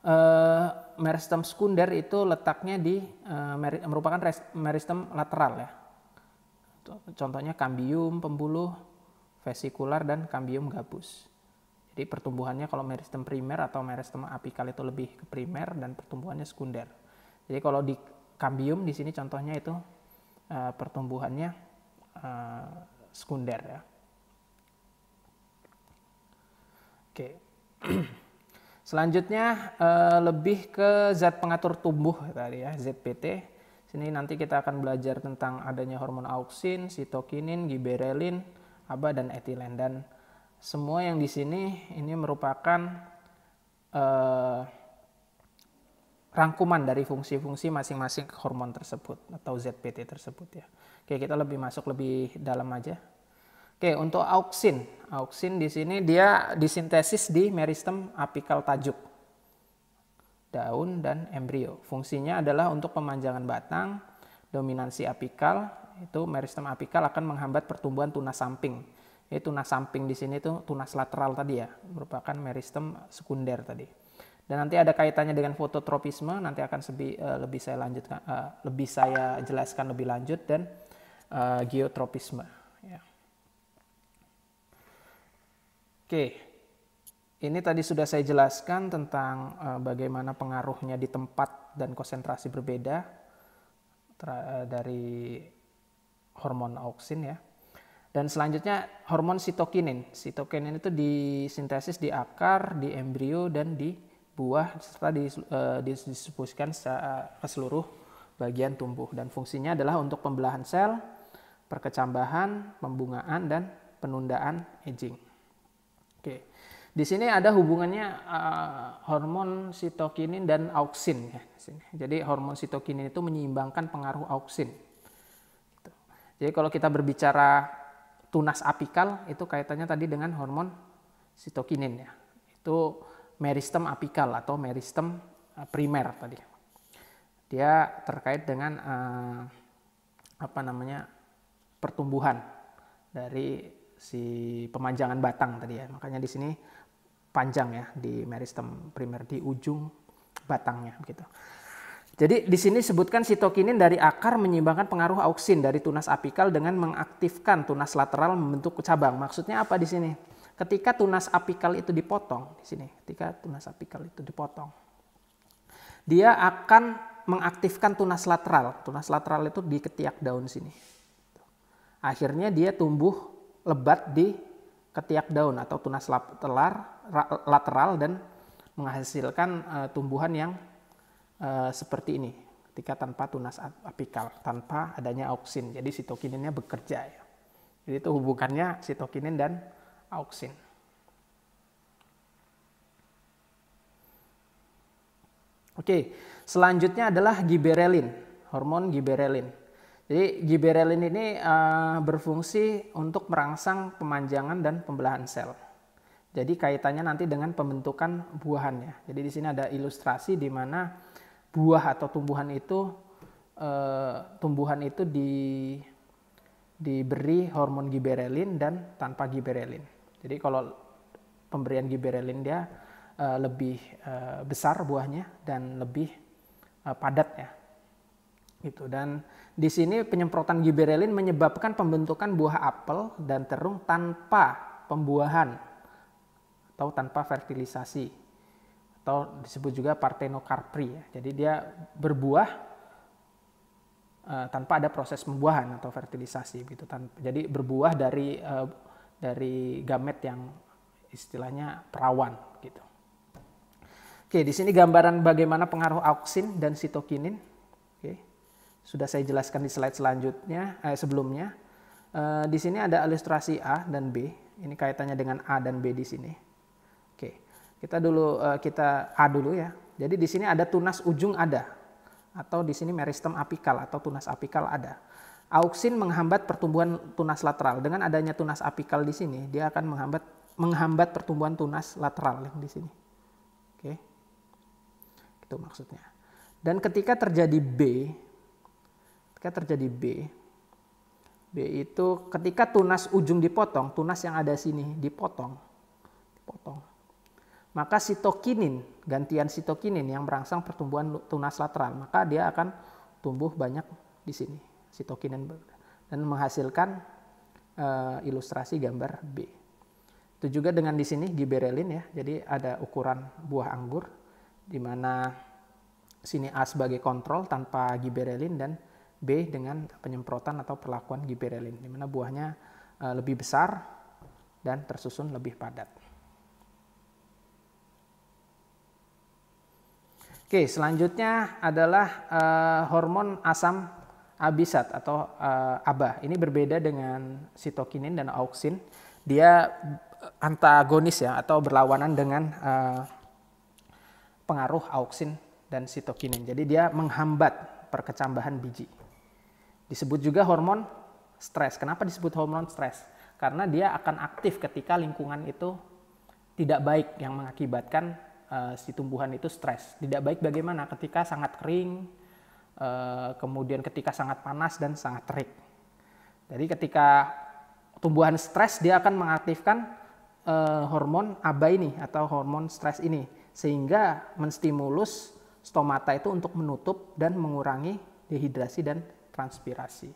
eh, meristem sekunder itu letaknya di eh, merupakan meristem lateral ya. Contohnya kambium pembuluh, vesikular dan kambium gabus. Jadi pertumbuhannya kalau meristem primer atau meristem apikal itu lebih ke primer dan pertumbuhannya sekunder. Jadi kalau di kambium di sini contohnya itu uh, pertumbuhannya uh, sekunder ya. Oke. Selanjutnya uh, lebih ke zat pengatur tumbuh tadi ya, ZPT. Sini nanti kita akan belajar tentang adanya hormon auksin, sitokinin, giberelin, ABA dan etilen dan semua yang di sini ini merupakan eh, rangkuman dari fungsi-fungsi masing-masing hormon tersebut atau ZPT tersebut ya. Oke, kita lebih masuk lebih dalam aja. Oke, untuk auksin. Auksin di sini dia disintesis di meristem apikal tajuk. Daun dan embrio. Fungsinya adalah untuk pemanjangan batang, dominansi apikal, itu meristem apikal akan menghambat pertumbuhan tunas samping ini tunas samping di sini itu tunas lateral tadi ya, merupakan meristem sekunder tadi. Dan nanti ada kaitannya dengan fototropisme, nanti akan sebi, eh, lebih saya lanjutkan, eh, lebih saya jelaskan lebih lanjut dan eh, geotropisme. Ya. Oke, ini tadi sudah saya jelaskan tentang bagaimana pengaruhnya di tempat dan konsentrasi berbeda dari hormon auksin ya. Dan selanjutnya hormon sitokinin. Sitokinin itu disintesis di akar, di embrio dan di buah serta didistribusikan e, ke seluruh bagian tumbuh dan fungsinya adalah untuk pembelahan sel, perkecambahan, pembungaan dan penundaan aging. Oke. Di sini ada hubungannya e, hormon sitokinin dan auksin ya. Jadi hormon sitokinin itu menyeimbangkan pengaruh auksin. Gitu. Jadi kalau kita berbicara tunas apikal itu kaitannya tadi dengan hormon sitokinin ya. Itu meristem apikal atau meristem eh, primer tadi. Dia terkait dengan eh, apa namanya pertumbuhan dari si pemanjangan batang tadi ya. Makanya di sini panjang ya di meristem primer di ujung batangnya gitu. Jadi di sini sebutkan sitokinin dari akar menyimbangkan pengaruh auksin dari tunas apikal dengan mengaktifkan tunas lateral membentuk cabang. Maksudnya apa di sini? Ketika tunas apikal itu dipotong di sini, ketika tunas apikal itu dipotong, dia akan mengaktifkan tunas lateral. Tunas lateral itu di ketiak daun sini. Akhirnya dia tumbuh lebat di ketiak daun atau tunas lateral dan menghasilkan eh, tumbuhan yang Eh, seperti ini ketika tanpa tunas apikal, tanpa adanya auksin. Jadi sitokininnya bekerja ya. Jadi itu hubungannya sitokinin dan auksin. Oke, selanjutnya adalah giberelin, hormon giberelin. Jadi giberelin ini uh, berfungsi untuk merangsang pemanjangan dan pembelahan sel. Jadi kaitannya nanti dengan pembentukan buahannya Jadi di sini ada ilustrasi di mana buah atau tumbuhan itu eh, tumbuhan itu di diberi hormon giberelin dan tanpa giberelin. Jadi kalau pemberian giberelin dia eh, lebih eh, besar buahnya dan lebih padat ya. Gitu dan di sini penyemprotan giberelin menyebabkan pembentukan buah apel dan terung tanpa pembuahan atau tanpa fertilisasi atau disebut juga partenokarpri ya. Jadi dia berbuah uh, tanpa ada proses pembuahan atau fertilisasi gitu. Tanpa, jadi berbuah dari uh, dari gamet yang istilahnya perawan gitu. Oke, di sini gambaran bagaimana pengaruh auksin dan sitokinin. Oke. Sudah saya jelaskan di slide selanjutnya eh, sebelumnya. Uh, di sini ada ilustrasi A dan B. Ini kaitannya dengan A dan B di sini. Kita dulu uh, kita A dulu ya. Jadi di sini ada tunas ujung ada atau di sini meristem apikal atau tunas apikal ada. Auksin menghambat pertumbuhan tunas lateral. Dengan adanya tunas apikal di sini, dia akan menghambat menghambat pertumbuhan tunas lateral yang di sini. Oke. Itu maksudnya. Dan ketika terjadi B, ketika terjadi B, B itu ketika tunas ujung dipotong, tunas yang ada sini dipotong. Dipotong maka sitokinin, gantian sitokinin yang merangsang pertumbuhan tunas lateral, maka dia akan tumbuh banyak di sini, sitokinin dan menghasilkan e, ilustrasi gambar B. Itu juga dengan di sini giberelin ya. Jadi ada ukuran buah anggur di mana sini A sebagai kontrol tanpa giberelin dan B dengan penyemprotan atau perlakuan giberelin di mana buahnya eh, lebih besar dan tersusun lebih padat. Oke, selanjutnya adalah uh, hormon asam abisat atau uh, ABA. Ini berbeda dengan sitokinin dan auksin. Dia eh, antagonis ya atau berlawanan dengan uh, pengaruh auksin dan sitokinin. Jadi dia menghambat perkecambahan biji. Disebut juga hormon stres. Kenapa disebut hormon stres? Karena dia akan aktif ketika lingkungan itu tidak baik yang mengakibatkan uh, si tumbuhan itu stres. Tidak baik bagaimana ketika sangat kering, uh, kemudian ketika sangat panas dan sangat terik. Jadi ketika tumbuhan stres dia akan mengaktifkan uh, hormon ABA ini atau hormon stres ini sehingga menstimulus stomata itu untuk menutup dan mengurangi dehidrasi dan transpirasi.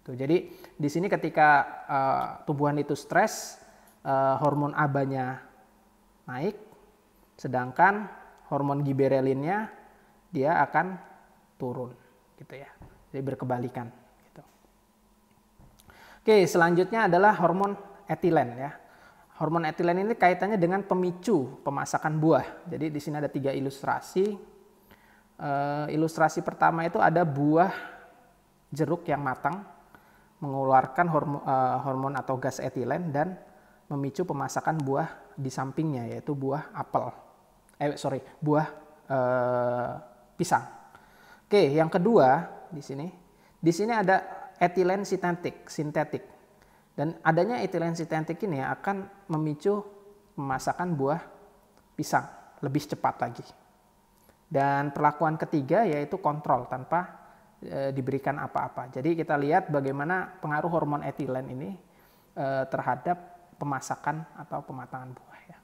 Tuh, jadi di sini ketika uh, tumbuhan itu stres, uh, hormon abanya nya naik, Sedangkan hormon giberelinnya dia akan turun gitu ya. Jadi berkebalikan gitu. Oke, selanjutnya adalah hormon etilen ya. Hormon etilen ini kaitannya dengan pemicu pemasakan buah. Jadi di sini ada tiga ilustrasi. e, ilustrasi pertama itu ada buah jeruk yang matang mengeluarkan hormon, e, eh, hormon atau gas etilen dan memicu pemasakan buah di sampingnya yaitu buah apel eh sorry buah eh, pisang. Oke, yang kedua di sini di sini ada etilen sintetik, sintetik. Dan adanya etilen sintetik ini akan memicu pemasakan buah pisang lebih cepat lagi. Dan perlakuan ketiga yaitu kontrol tanpa e, diberikan apa-apa. Jadi kita lihat bagaimana pengaruh hormon etilen ini e, terhadap pemasakan atau pematangan buah ya.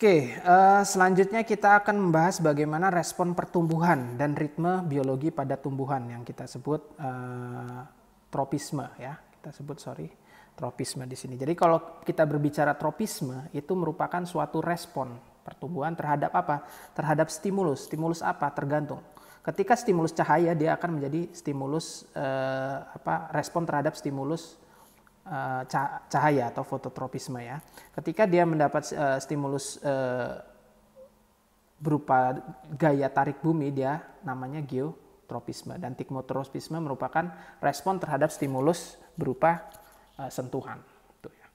Oke, uh, selanjutnya kita akan membahas bagaimana respon pertumbuhan dan ritme biologi pada tumbuhan yang kita sebut uh, tropisme ya. Kita sebut sorry tropisme di sini. Jadi kalau kita berbicara tropisme itu merupakan suatu respon pertumbuhan terhadap apa? Terhadap stimulus. Stimulus apa? Tergantung. Ketika stimulus cahaya dia akan menjadi stimulus uh, apa? respon terhadap stimulus Eh, cahaya atau fototropisme ya. Ketika dia mendapat uh, stimulus uh, berupa gaya tarik bumi dia namanya geotropisme dan tikmotropisme merupakan respon terhadap stimulus berupa uh, sentuhan. Gitu ya.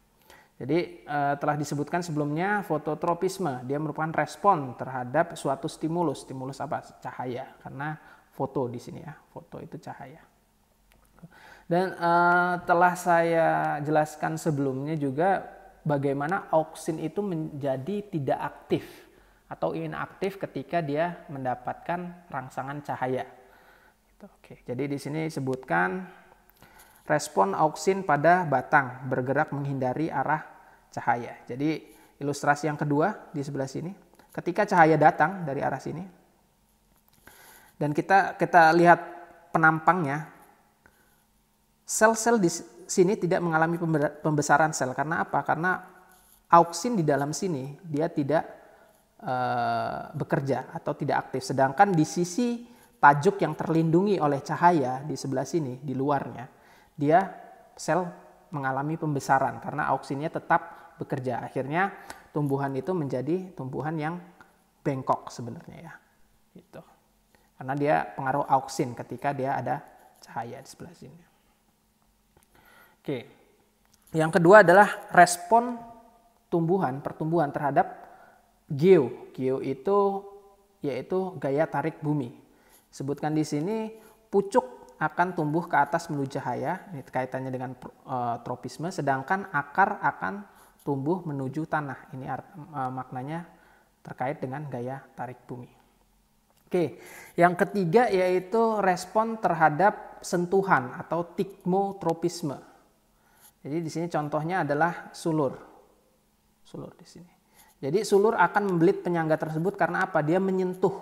Jadi uh, telah disebutkan sebelumnya fototropisme, dia merupakan respon terhadap suatu stimulus. Stimulus apa? Cahaya. Karena foto di sini ya, foto itu cahaya. Dan uh, telah saya jelaskan sebelumnya juga bagaimana auksin itu menjadi tidak aktif atau inaktif ketika dia mendapatkan rangsangan cahaya. Gitu, oke, jadi di sini disebutkan respon auksin pada batang bergerak menghindari arah cahaya. Jadi ilustrasi yang kedua di sebelah sini, ketika cahaya datang dari arah sini, dan kita kita lihat penampangnya Sel-sel di sini tidak mengalami pembesaran sel karena apa? Karena auksin di dalam sini dia tidak e, bekerja atau tidak aktif. Sedangkan di sisi tajuk yang terlindungi oleh cahaya di sebelah sini di luarnya dia sel mengalami pembesaran karena auksinnya tetap bekerja. Akhirnya tumbuhan itu menjadi tumbuhan yang bengkok sebenarnya ya. Gitu. Karena dia pengaruh auksin ketika dia ada cahaya di sebelah sini. Oke. Yang kedua adalah respon tumbuhan, pertumbuhan terhadap geo. Geo itu yaitu gaya tarik bumi. Sebutkan di sini pucuk akan tumbuh ke atas menuju cahaya, ini kaitannya dengan e, tropisme, sedangkan akar akan tumbuh menuju tanah. Ini art, e, maknanya terkait dengan gaya tarik bumi. Oke, yang ketiga yaitu respon terhadap sentuhan atau tikmotropisme. Jadi di sini contohnya adalah sulur. Sulur di sini. Jadi sulur akan membelit penyangga tersebut karena apa? Dia menyentuh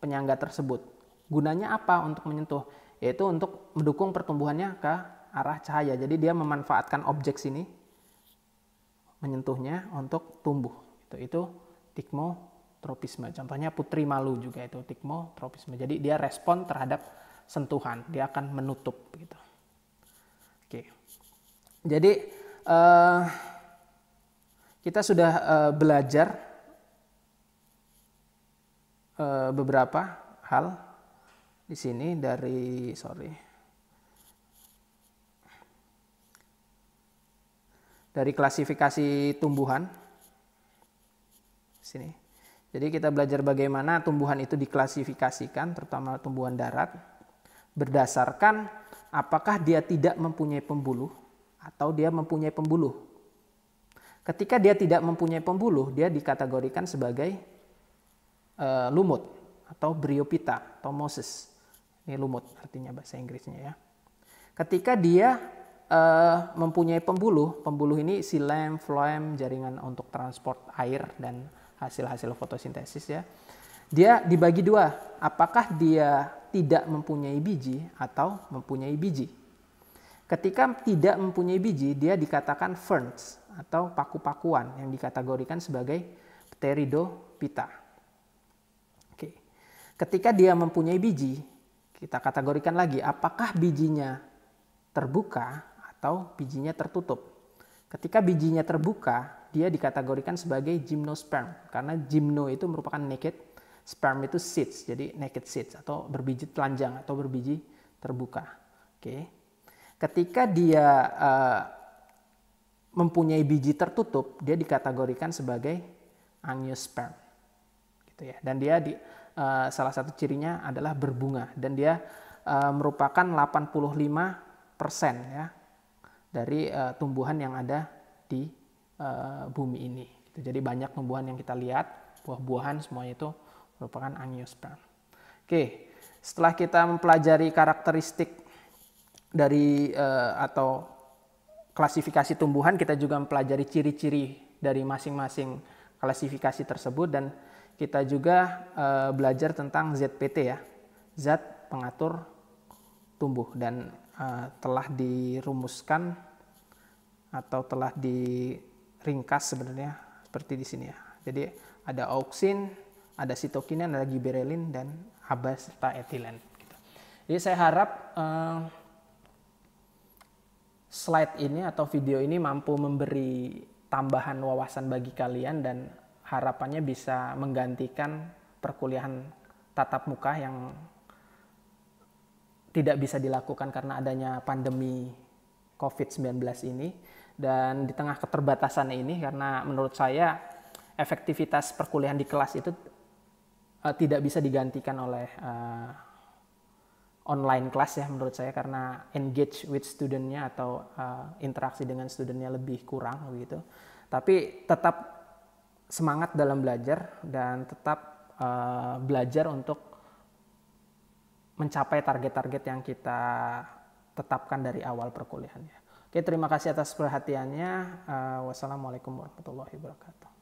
penyangga tersebut. Gunanya apa untuk menyentuh? Yaitu untuk mendukung pertumbuhannya ke arah cahaya. Jadi dia memanfaatkan objek sini menyentuhnya untuk tumbuh. Itu itu tikmotropisme. Contohnya putri malu juga itu tikmotropisme. Jadi dia respon terhadap sentuhan, dia akan menutup gitu. Oke. Jadi uh, kita sudah uh, belajar uh, beberapa hal di sini dari sorry dari klasifikasi tumbuhan sini. Jadi kita belajar bagaimana tumbuhan itu diklasifikasikan, terutama tumbuhan darat, berdasarkan apakah dia tidak mempunyai pembuluh atau dia mempunyai pembuluh. Ketika dia tidak mempunyai pembuluh, dia dikategorikan sebagai uh, lumut atau bryopita atau moses. Ini lumut artinya bahasa Inggrisnya ya. Ketika dia uh, mempunyai pembuluh, pembuluh ini silem, floem, jaringan untuk transport air dan hasil-hasil fotosintesis ya. Dia dibagi dua, apakah dia tidak mempunyai biji atau mempunyai biji. Ketika tidak mempunyai biji, dia dikatakan ferns atau paku-pakuan yang dikategorikan sebagai pteridophyta. Oke. Ketika dia mempunyai biji, kita kategorikan lagi apakah bijinya terbuka atau bijinya tertutup. Ketika bijinya terbuka, dia dikategorikan sebagai gymnosperm karena gymno itu merupakan naked, sperm itu seeds, jadi naked seeds atau berbiji telanjang atau berbiji terbuka. Oke. Okay. Ketika dia uh, mempunyai biji tertutup, dia dikategorikan sebagai angiosperm. Gitu ya. Dan dia di, uh, salah satu cirinya adalah berbunga dan dia uh, merupakan 85% ya dari uh, tumbuhan yang ada di uh, bumi ini. Gitu. Jadi banyak tumbuhan yang kita lihat, buah-buahan semuanya itu merupakan angiosperm. Oke, setelah kita mempelajari karakteristik dari uh, atau klasifikasi tumbuhan kita juga mempelajari ciri-ciri dari masing-masing klasifikasi tersebut dan kita juga uh, belajar tentang ZPT ya zat pengatur tumbuh dan uh, telah dirumuskan atau telah diringkas sebenarnya seperti di sini ya jadi ada auksin ada sitokinin ada giberelin dan haba serta etilen gitu. jadi saya harap uh, slide ini atau video ini mampu memberi tambahan wawasan bagi kalian dan harapannya bisa menggantikan perkuliahan tatap muka yang tidak bisa dilakukan karena adanya pandemi COVID-19 ini dan di tengah keterbatasan ini karena menurut saya efektivitas perkuliahan di kelas itu eh, tidak bisa digantikan oleh uh, online class ya menurut saya karena engage with studentnya atau uh, interaksi dengan studentnya lebih kurang begitu. Tapi tetap semangat dalam belajar dan tetap uh, belajar untuk mencapai target-target yang kita tetapkan dari awal perkuliahannya. Oke, terima kasih atas perhatiannya. Uh, wassalamualaikum warahmatullahi wabarakatuh.